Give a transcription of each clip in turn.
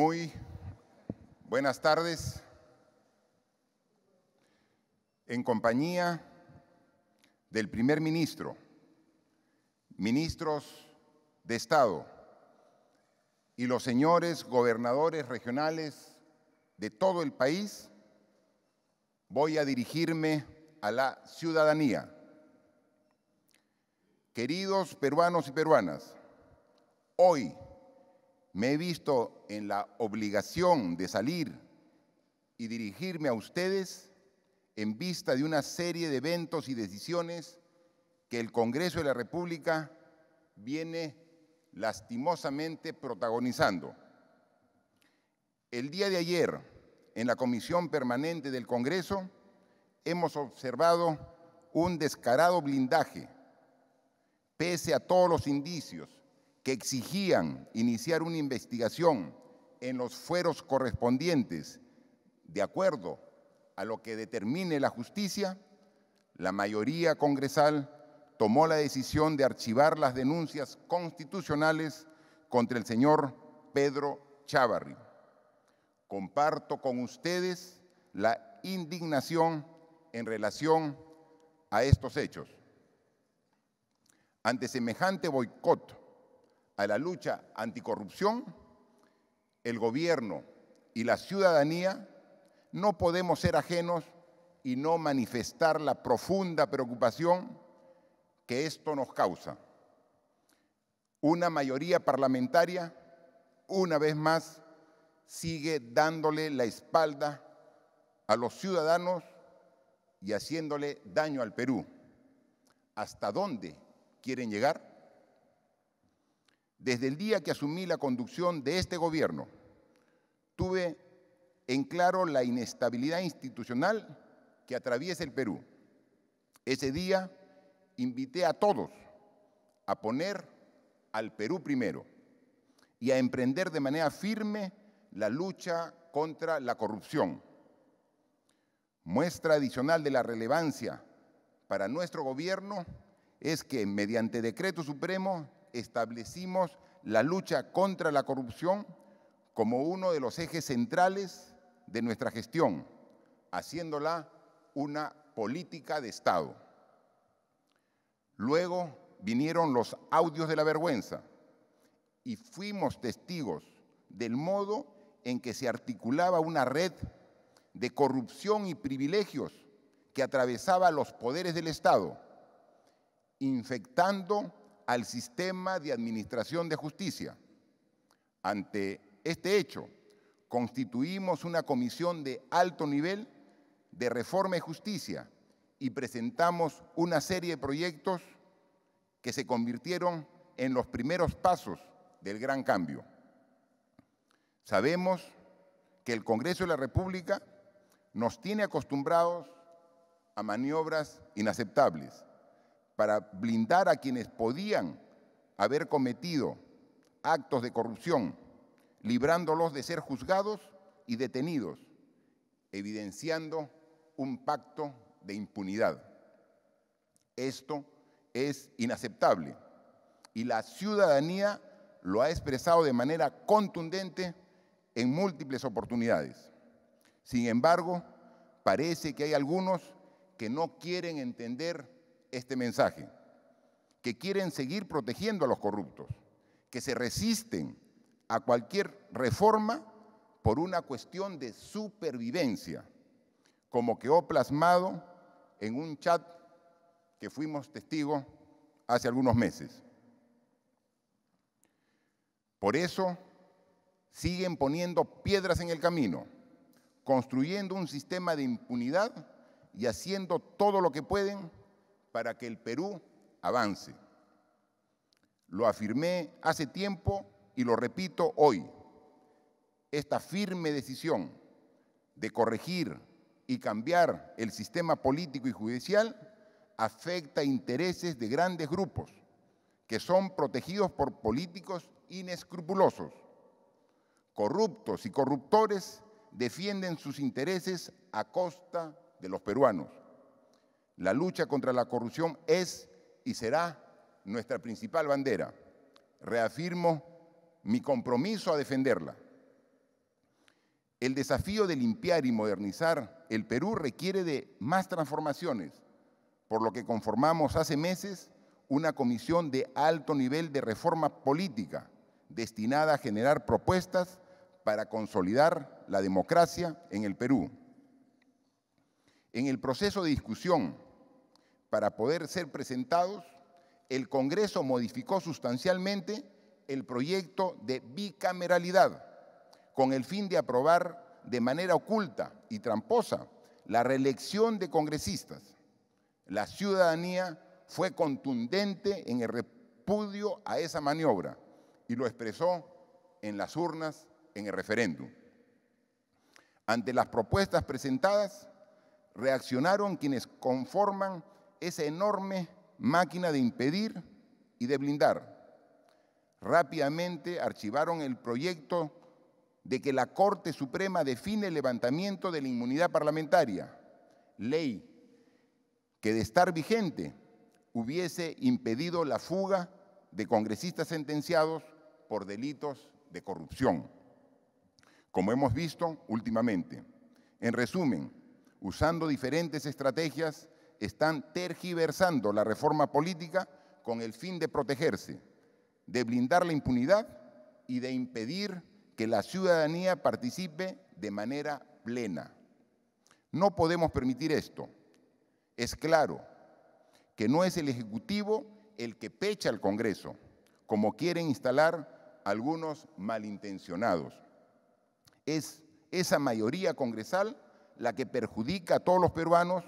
Muy buenas tardes. En compañía del primer ministro, ministros de Estado y los señores gobernadores regionales de todo el país, voy a dirigirme a la ciudadanía. Queridos peruanos y peruanas, hoy, me he visto en la obligación de salir y dirigirme a ustedes en vista de una serie de eventos y decisiones que el Congreso de la República viene lastimosamente protagonizando. El día de ayer, en la Comisión Permanente del Congreso, hemos observado un descarado blindaje, pese a todos los indicios exigían iniciar una investigación en los fueros correspondientes, de acuerdo a lo que determine la justicia, la mayoría congresal tomó la decisión de archivar las denuncias constitucionales contra el señor Pedro Chávarri. Comparto con ustedes la indignación en relación a estos hechos. Ante semejante boicot a la lucha anticorrupción, el gobierno y la ciudadanía no podemos ser ajenos y no manifestar la profunda preocupación que esto nos causa. Una mayoría parlamentaria, una vez más, sigue dándole la espalda a los ciudadanos y haciéndole daño al Perú. ¿Hasta dónde quieren llegar? Desde el día que asumí la conducción de este gobierno, tuve en claro la inestabilidad institucional que atraviesa el Perú. Ese día invité a todos a poner al Perú primero y a emprender de manera firme la lucha contra la corrupción. Muestra adicional de la relevancia para nuestro gobierno es que mediante decreto supremo establecimos la lucha contra la corrupción como uno de los ejes centrales de nuestra gestión, haciéndola una política de Estado. Luego vinieron los audios de la vergüenza y fuimos testigos del modo en que se articulaba una red de corrupción y privilegios que atravesaba los poderes del Estado, infectando al sistema de administración de justicia. Ante este hecho, constituimos una comisión de alto nivel de reforma y justicia y presentamos una serie de proyectos que se convirtieron en los primeros pasos del gran cambio. Sabemos que el Congreso de la República nos tiene acostumbrados a maniobras inaceptables para blindar a quienes podían haber cometido actos de corrupción, librándolos de ser juzgados y detenidos, evidenciando un pacto de impunidad. Esto es inaceptable y la ciudadanía lo ha expresado de manera contundente en múltiples oportunidades. Sin embargo, parece que hay algunos que no quieren entender este mensaje, que quieren seguir protegiendo a los corruptos, que se resisten a cualquier reforma por una cuestión de supervivencia, como quedó plasmado en un chat que fuimos testigos hace algunos meses. Por eso siguen poniendo piedras en el camino, construyendo un sistema de impunidad y haciendo todo lo que pueden para que el Perú avance. Lo afirmé hace tiempo y lo repito hoy. Esta firme decisión de corregir y cambiar el sistema político y judicial afecta intereses de grandes grupos que son protegidos por políticos inescrupulosos. Corruptos y corruptores defienden sus intereses a costa de los peruanos. La lucha contra la corrupción es y será nuestra principal bandera. Reafirmo mi compromiso a defenderla. El desafío de limpiar y modernizar el Perú requiere de más transformaciones, por lo que conformamos hace meses una comisión de alto nivel de reforma política destinada a generar propuestas para consolidar la democracia en el Perú. En el proceso de discusión para poder ser presentados, el Congreso modificó sustancialmente el proyecto de bicameralidad con el fin de aprobar de manera oculta y tramposa la reelección de congresistas. La ciudadanía fue contundente en el repudio a esa maniobra y lo expresó en las urnas en el referéndum. Ante las propuestas presentadas, reaccionaron quienes conforman esa enorme máquina de impedir y de blindar. Rápidamente archivaron el proyecto de que la Corte Suprema define el levantamiento de la inmunidad parlamentaria, ley que de estar vigente hubiese impedido la fuga de congresistas sentenciados por delitos de corrupción, como hemos visto últimamente. En resumen, usando diferentes estrategias, están tergiversando la reforma política con el fin de protegerse, de blindar la impunidad y de impedir que la ciudadanía participe de manera plena. No podemos permitir esto. Es claro que no es el Ejecutivo el que pecha al Congreso, como quieren instalar algunos malintencionados. Es esa mayoría congresal la que perjudica a todos los peruanos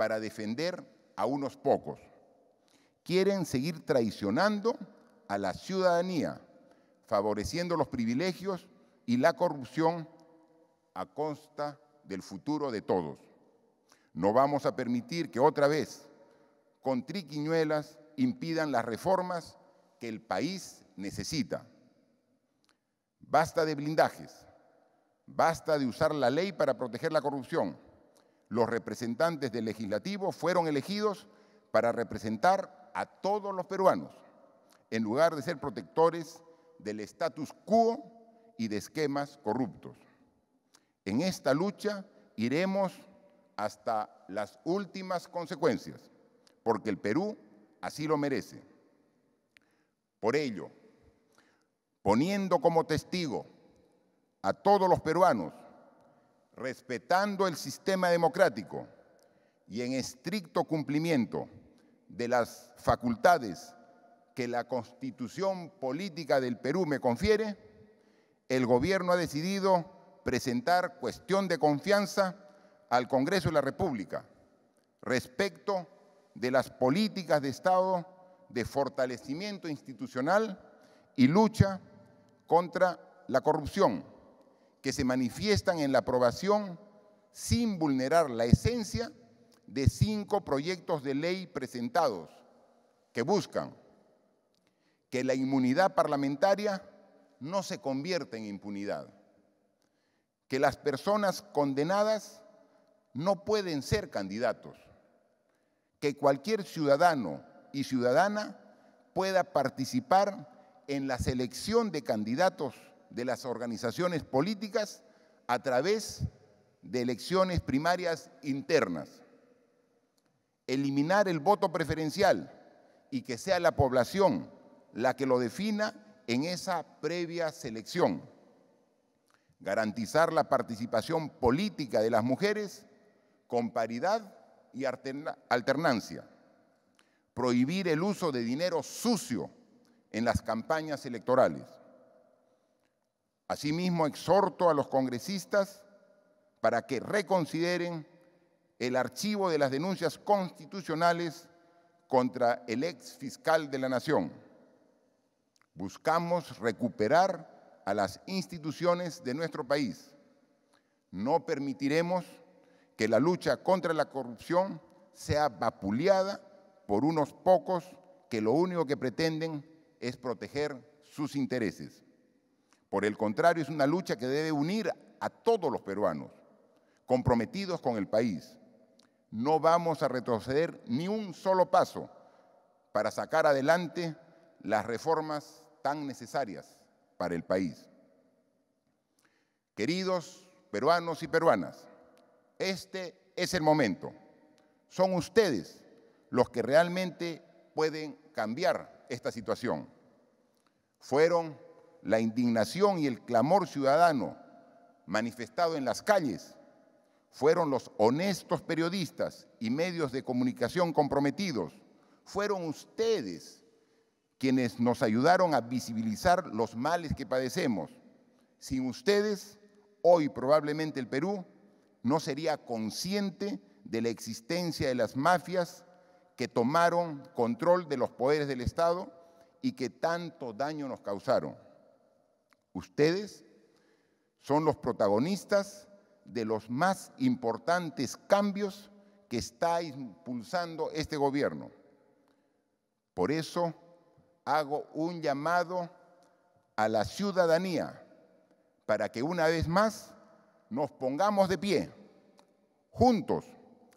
para defender a unos pocos. Quieren seguir traicionando a la ciudadanía, favoreciendo los privilegios y la corrupción a costa del futuro de todos. No vamos a permitir que otra vez, con triquiñuelas, impidan las reformas que el país necesita. Basta de blindajes, basta de usar la ley para proteger la corrupción los representantes del legislativo fueron elegidos para representar a todos los peruanos, en lugar de ser protectores del status quo y de esquemas corruptos. En esta lucha iremos hasta las últimas consecuencias, porque el Perú así lo merece. Por ello, poniendo como testigo a todos los peruanos respetando el sistema democrático y en estricto cumplimiento de las facultades que la constitución política del Perú me confiere, el gobierno ha decidido presentar cuestión de confianza al Congreso de la República respecto de las políticas de Estado de fortalecimiento institucional y lucha contra la corrupción, que se manifiestan en la aprobación sin vulnerar la esencia de cinco proyectos de ley presentados que buscan que la inmunidad parlamentaria no se convierta en impunidad, que las personas condenadas no pueden ser candidatos, que cualquier ciudadano y ciudadana pueda participar en la selección de candidatos de las organizaciones políticas a través de elecciones primarias internas. Eliminar el voto preferencial y que sea la población la que lo defina en esa previa selección. Garantizar la participación política de las mujeres con paridad y alternancia. Prohibir el uso de dinero sucio en las campañas electorales Asimismo, exhorto a los congresistas para que reconsideren el archivo de las denuncias constitucionales contra el ex fiscal de la Nación. Buscamos recuperar a las instituciones de nuestro país. No permitiremos que la lucha contra la corrupción sea vapuleada por unos pocos que lo único que pretenden es proteger sus intereses. Por el contrario, es una lucha que debe unir a todos los peruanos comprometidos con el país. No vamos a retroceder ni un solo paso para sacar adelante las reformas tan necesarias para el país. Queridos peruanos y peruanas, este es el momento. Son ustedes los que realmente pueden cambiar esta situación. Fueron la indignación y el clamor ciudadano manifestado en las calles fueron los honestos periodistas y medios de comunicación comprometidos, fueron ustedes quienes nos ayudaron a visibilizar los males que padecemos. Sin ustedes, hoy probablemente el Perú no sería consciente de la existencia de las mafias que tomaron control de los poderes del Estado y que tanto daño nos causaron. Ustedes son los protagonistas de los más importantes cambios que está impulsando este gobierno. Por eso hago un llamado a la ciudadanía para que una vez más nos pongamos de pie, juntos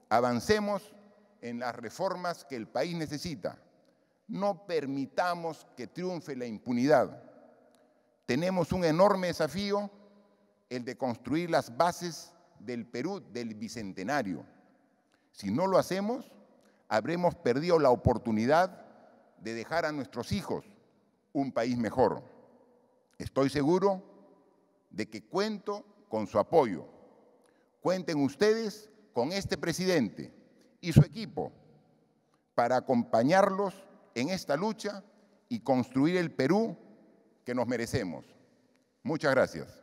avancemos en las reformas que el país necesita. No permitamos que triunfe la impunidad tenemos un enorme desafío, el de construir las bases del Perú del Bicentenario. Si no lo hacemos, habremos perdido la oportunidad de dejar a nuestros hijos un país mejor. Estoy seguro de que cuento con su apoyo. Cuenten ustedes con este presidente y su equipo para acompañarlos en esta lucha y construir el Perú que nos merecemos. Muchas gracias.